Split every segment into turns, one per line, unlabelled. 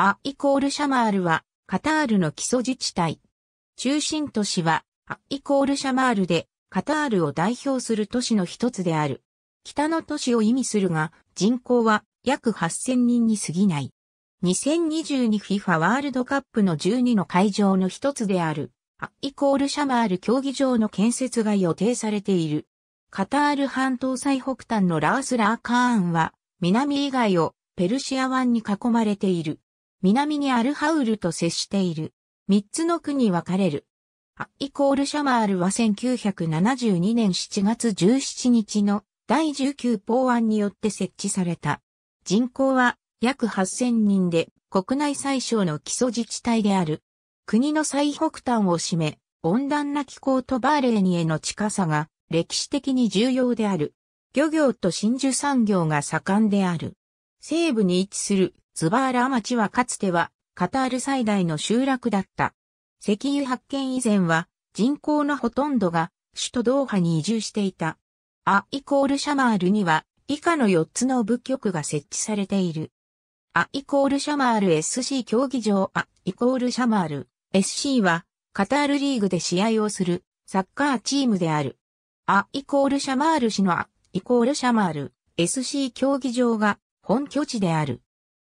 ア・イコール・シャマールは、カタールの基礎自治体。中心都市は、ア・イコール・シャマールで、カタールを代表する都市の一つである。北の都市を意味するが、人口は約8000人に過ぎない。2022FIFA ワールドカップの12の会場の一つである、ア・イコール・シャマール競技場の建設が予定されている。カタール半島最北端のラースラーカーンは、南以外をペルシア湾に囲まれている。南にアルハウルと接している。三つの区に分かれる。ア・イコール・シャマールは1972年7月17日の第19法案によって設置された。人口は約8000人で国内最小の基礎自治体である。国の最北端を占め、温暖な気候とバーレーニへの近さが歴史的に重要である。漁業と真珠産業が盛んである。西部に位置するズバーラ町はかつてはカタール最大の集落だった。石油発見以前は人口のほとんどが首都ドーハに移住していた。アイコールシャマールには以下の4つの部局が設置されている。アイコールシャマール SC 競技場アイコールシャマール SC はカタールリーグで試合をするサッカーチームである。アイコールシャマール市のアイコールシャマール SC 競技場が本拠地である。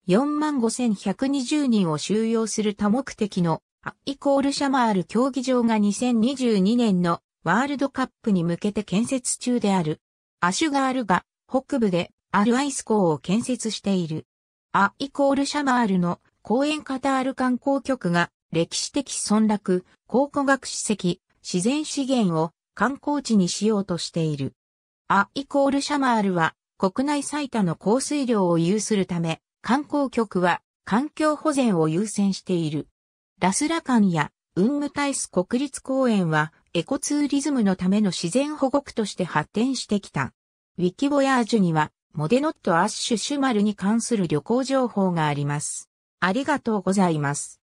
45,120人を収容する多目的のアイコールシャマール競技場が2022年のワールドカップに向けて建設中である。アシュガールが北部でアルアイス港を建設している。アイコールシャマールの公園カタール観光局が歴史的村落、考古学史跡、自然資源を観光地にしようとしている。アイコールシャマールは国内最多の降水量を有するため、観光局は環境保全を優先している。ラスラカンやウンムタイス国立公園はエコツーリズムのための自然保護区として発展してきた。ウィキボヤージュにはモデノットアッシュシュマルに関する旅行情報があります。ありがとうございます。